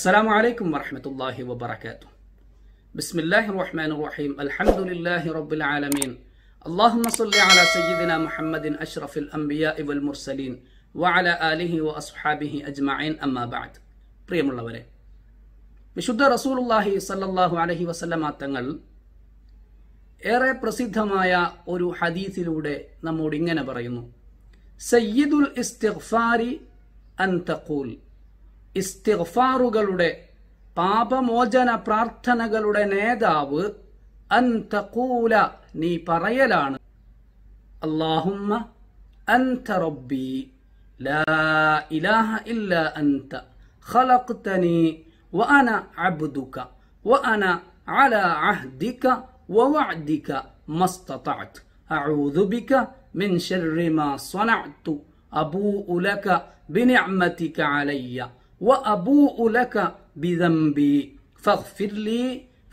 السلام عليكم ورحمة الله وبركاته بسم الله الرحمن الرحيم الحمد لله رب العالمين اللهم صل على سيدنا محمد أشرف الأنبياء والمرسلين وعلى آله وأصحابه أجمعين أما بعد بريم الله ورأي വിശുദ്ധ റസൂലുല്ലാഹി സല്ലാഹു അലഹി വസല്ലമ തങ്ങൾ ഏറെ പ്രസിദ്ധമായ ഒരു ഹദീസിലൂടെ നമ്മോട് ഇങ്ങനെ പറയുന്നു സയ്യിദുൽ ഇസ്തിഗ്ഫാരി അൻ തഖൂൽ ഇസ്തിഗ്ഫാറുകളുടെ പാപമോചന പ്രാർത്ഥനകളുടെ നേതാവ് അൻതകൂല നീ പറയലാണ് അല്ലാഹുമ്മ അൻത റബ്ബി ലാ ഇലാഹ ഇല്ല അൻത ഖലഖ്തനി വഅന അബ്ദുക വഅന അല അഹ്ദിക ووعدك ما استطعت أعوذ بك من شر ما صنعت أبوء لك بنعمتك عليّ വ അബൂ ഉലക ബിദംബി ഫഗ്ഫിർലി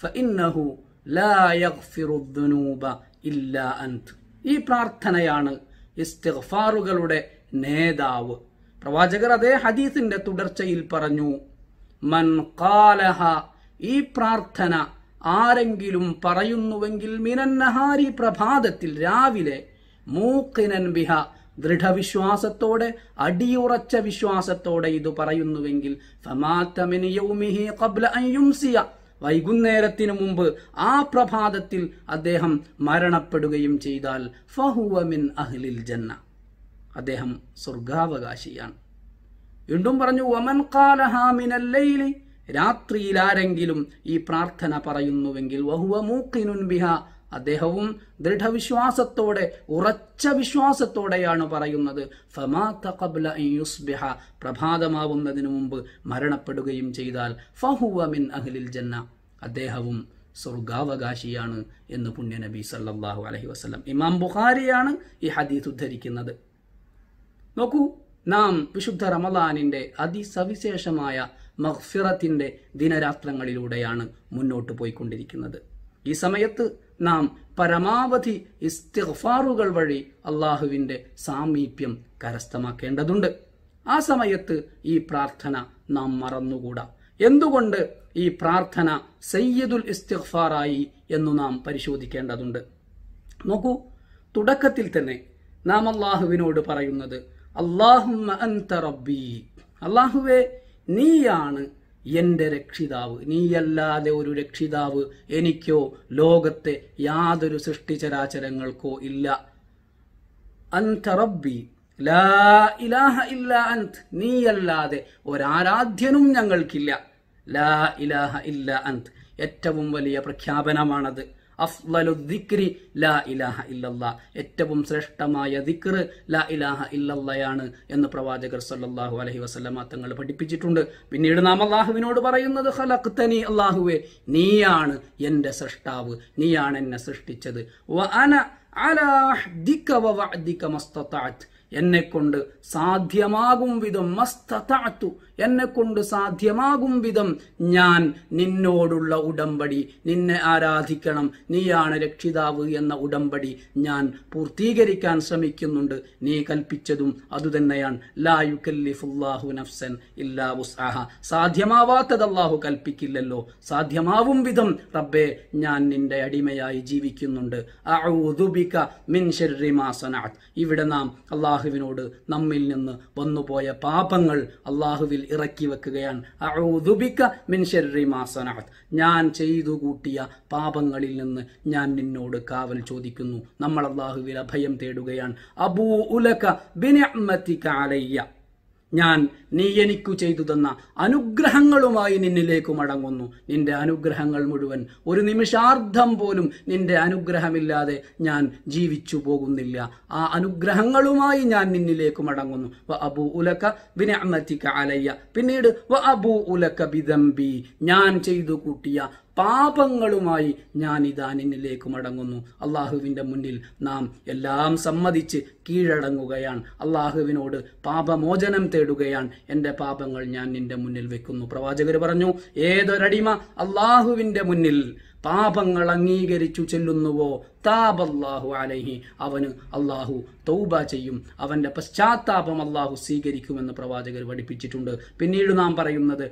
ഫഇന്നഹു ലാ യഗ്ഫിറുദ്ദുനൂബ ഇല്ലാ അന്ത് ഈ പ്രാർത്ഥനയാണ് ഇസ്തിഗ്ഫാറുകളുടെ നേതാവ് പ്രവാചകർ അതേ ഹദീസിന്റെ തുടർച്ചയിൽ പറഞ്ഞു മൻ കാലഹ ഈ പ്രാർത്ഥന ആരെങ്കിലും പറയുന്നുവെങ്കിൽ മിനന്നഹാരി പ്രഭാതത്തിൽ രാവിലെ മൂക്കിനൻ ബിഹ ദൃഢവിശ്വാസത്തോടെ അടിയുറച്ച വിശ്വാസത്തോടെ ഇത് പറയുന്നുവെങ്കിൽ വൈകുന്നേരത്തിനു മുമ്പ് ആ പ്രഭാതത്തിൽ അദ്ദേഹം മരണപ്പെടുകയും ചെയ്താൽ ഫഹുവമിൻ അഹ്ലിൽ ജന്ന അദ്ദേഹം സ്വർഗാവകാശിയാണ് വീണ്ടും പറഞ്ഞു വമൻ കാലഹാമിനല്ലയിലി രാത്രിയിൽ ആരെങ്കിലും ഈ പ്രാർത്ഥന പറയുന്നുവെങ്കിൽ വഹുവ ബിഹ അദ്ദേഹവും ദൃഢവിശ്വാസത്തോടെ ഉറച്ച വിശ്വാസത്തോടെയാണ് പറയുന്നത് ഫമാത്ത യുസ്ബിഹ പ്രഭാതമാവുന്നതിനു മുമ്പ് മരണപ്പെടുകയും ചെയ്താൽ ഫഹുവ മിൻ അഹ്ലിൽ ജന്ന അദ്ദേഹവും സ്വർഗാവകാശിയാണ് എന്ന് പുണ്യനബി സല്ലാഹു അലഹി വസ്ലം ഇമാം ബുഖാരിയാണ് ഈ ഹദീസ് ഉദ്ധരിക്കുന്നത് നോക്കൂ നാം വിശുദ്ധ റമദാനിന്റെ അതിസവിശേഷമായ മഹ്ഫിറത്തിന്റെ ദിനരാത്രങ്ങളിലൂടെയാണ് മുന്നോട്ട് പോയിക്കൊണ്ടിരിക്കുന്നത് ഈ സമയത്ത് നാം പരമാവധി ഇസ്തിഗ്ഫാറുകൾ വഴി അള്ളാഹുവിൻ്റെ സാമീപ്യം കരസ്ഥമാക്കേണ്ടതുണ്ട് ആ സമയത്ത് ഈ പ്രാർത്ഥന നാം മറന്നുകൂടാ എന്തുകൊണ്ട് ഈ പ്രാർത്ഥന സയ്യദുൽ ഇസ്തിഗ്ഫാറായി എന്നു നാം പരിശോധിക്കേണ്ടതുണ്ട് നോക്കൂ തുടക്കത്തിൽ തന്നെ നാം അള്ളാഹുവിനോട് പറയുന്നത് അള്ളാഹു അൻത അള്ളാഹുവേ നീയാണ് എന്റെ രക്ഷിതാവ് നീയല്ലാതെ ഒരു രക്ഷിതാവ് എനിക്കോ ലോകത്തെ യാതൊരു സൃഷ്ടിചരാചരങ്ങൾക്കോ ഇല്ല അന്ത റബ്ബി ലാ ഇലാഹ ഇല്ല അന്ത് നീയല്ലാതെ ഒരാരാധ്യനും ഞങ്ങൾക്കില്ല ലാ ഇലാഹ ഇല്ല അന്ത് ഏറ്റവും വലിയ പ്രഖ്യാപനമാണത് അഫ്ലു ദിക്രി ലാ ഇലാഹ ഇല്ലല്ല ഏറ്റവും ശ്രേഷ്ഠമായ ദിക്ർ ലാ ഇലാഹ ഇല്ലയാണ് എന്ന് പ്രവാചകർ സല്ലാഹു അലഹി വസ്ലമ തങ്ങൾ പഠിപ്പിച്ചിട്ടുണ്ട് പിന്നീട് നാം അള്ളാഹുവിനോട് പറയുന്നത് ഹലക് തനി നീയാണ് എൻ്റെ സൃഷ്ടാവ് നീയാണ് എന്നെ സൃഷ്ടിച്ചത് വ അന ദിക്ക എന്നെ കൊണ്ട് സാധ്യമാകും വിധം മസ്തതാത്തു എന്നെ കൊണ്ട് സാധ്യമാകും വിധം ഞാൻ നിന്നോടുള്ള ഉടമ്പടി നിന്നെ ആരാധിക്കണം നീയാണ് രക്ഷിതാവ് എന്ന ഉടമ്പടി ഞാൻ പൂർത്തീകരിക്കാൻ ശ്രമിക്കുന്നുണ്ട് നീ കൽപ്പിച്ചതും അതുതന്നെയാണ് ലാ യുക്കല്ലിഫുല്ലാഹു നഫ്സൻ ഇല്ലാ വുസ്ആഹ സാധ്യമാവാത്തത് അള്ളാഹു കൽപ്പിക്കില്ലല്ലോ സാധ്യമാവും വിധം റബ്ബെ ഞാൻ നിന്റെ അടിമയായി ജീവിക്കുന്നുണ്ട് ഇവിടെ നാം അള്ളാഹു അള്ളാഹുവിനോട് നമ്മിൽ നിന്ന് വന്നുപോയ പാപങ്ങൾ അള്ളാഹുവിൽ ഇറക്കി വെക്കുകയാണ് ഞാൻ ചെയ്തു കൂട്ടിയ പാപങ്ങളിൽ നിന്ന് ഞാൻ നിന്നോട് കാവൽ ചോദിക്കുന്നു നമ്മൾ അള്ളാഹുവിൽ അഭയം തേടുകയാണ് അബൂ ഉലക ബിനഅ്മതിക അലയ്യ ഞാൻ നീ എനിക്കു ചെയ്തു തന്ന അനുഗ്രഹങ്ങളുമായി നിന്നിലേക്ക് മടങ്ങുന്നു നിന്റെ അനുഗ്രഹങ്ങൾ മുഴുവൻ ഒരു നിമിഷാർദ്ധം പോലും നിന്റെ അനുഗ്രഹമില്ലാതെ ഞാൻ ജീവിച്ചു പോകുന്നില്ല ആ അനുഗ്രഹങ്ങളുമായി ഞാൻ നിന്നിലേക്ക് മടങ്ങുന്നു വ അബു ഉലക്ക വിനഅമത്തിക്ക അലയ്യ പിന്നീട് വ അബു ഉലക്ക ബിദംബി ഞാൻ ചെയ്തു കൂട്ടിയ പാപങ്ങളുമായി ഞാൻ ഇതാ നിന്നിലേക്ക് മടങ്ങുന്നു അള്ളാഹുവിൻ്റെ മുന്നിൽ നാം എല്ലാം സമ്മതിച്ച് കീഴടങ്ങുകയാണ് അള്ളാഹുവിനോട് പാപമോചനം തേടുകയാണ് എൻ്റെ പാപങ്ങൾ ഞാൻ നിന്റെ മുന്നിൽ വെക്കുന്നു പ്രവാചകർ പറഞ്ഞു ഏതൊരടിമ അള്ളാഹുവിൻ്റെ മുന്നിൽ പാപങ്ങൾ അംഗീകരിച്ചു ചെല്ലുന്നുവോ താബല്ലാഹു അലൈഹി അവന് അള്ളാഹു തൗബ ചെയ്യും അവന്റെ പശ്ചാത്താപം അള്ളാഹു സ്വീകരിക്കുമെന്ന് പ്രവാചകർ പഠിപ്പിച്ചിട്ടുണ്ട് പിന്നീട് നാം പറയുന്നത്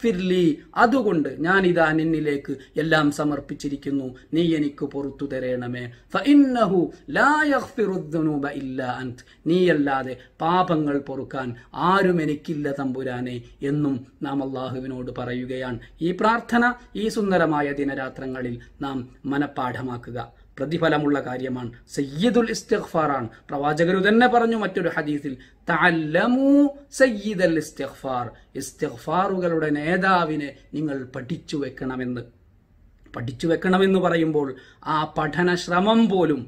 ഫിർലി അതുകൊണ്ട് ഞാൻ ഇതാ നിന്നിലേക്ക് എല്ലാം സമർപ്പിച്ചിരിക്കുന്നു നീ എനിക്ക് പുറത്തു തരേണമേ ഫഇന്നഹു ലാ ഇല്ലാ അൻത് നീയല്ലാതെ പാപങ്ങൾ പൊറുക്കാൻ ആരും എനിക്കില്ല തമ്പുരാനെ എന്നും നാം അള്ളാഹുവിനോട് പറയുകയാണ് ഈ പ്രാർത്ഥന ഈ സുന്ദരമായ ദിനരാത്രങ്ങളിൽ നാം മനഃപ്പാഠമാക്കുക പ്രതിഫലമുള്ള കാര്യമാണ് സയ്യിദുൽ ഇസ്തിഗ്ഫാറാണ് പ്രവാചകർ തന്നെ പറഞ്ഞു മറ്റൊരു ഹദീസിൽ തഅല്ലമു സയ്യിദൽ ഇസ്തിഗ്ഫാർ ഇസ്തിഗ്ഫാറുകളുടെ നേതാവിനെ നിങ്ങൾ പഠിച്ചു വെക്കണമെന്ന് പഠിച്ചു വെക്കണമെന്ന് പറയുമ്പോൾ ആ പഠന ശ്രമം പോലും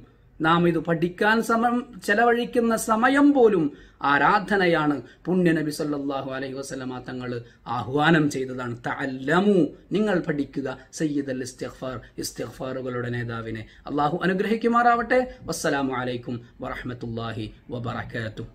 നാം ഇത് പഠിക്കാൻ സമയം ചെലവഴിക്കുന്ന സമയം പോലും ആരാധനയാണ് പുണ്യ നബി സല്ലാഹു അലൈഹി വസ്ലമ തങ്ങൾ ആഹ്വാനം ചെയ്തതാണ് തല്ലമു നിങ്ങൾ പഠിക്കുക സയ്യിദ് അൽ ഇസ്തിഖ്ഫാർ ഇസ്തിഖ്ഫാറുകളുടെ നേതാവിനെ അള്ളാഹു അനുഗ്രഹിക്കുമാറാവട്ടെ വസ്സലാമു അലൈക്കും വറഹമത്തല്ലാഹി വബർക്കാത്തു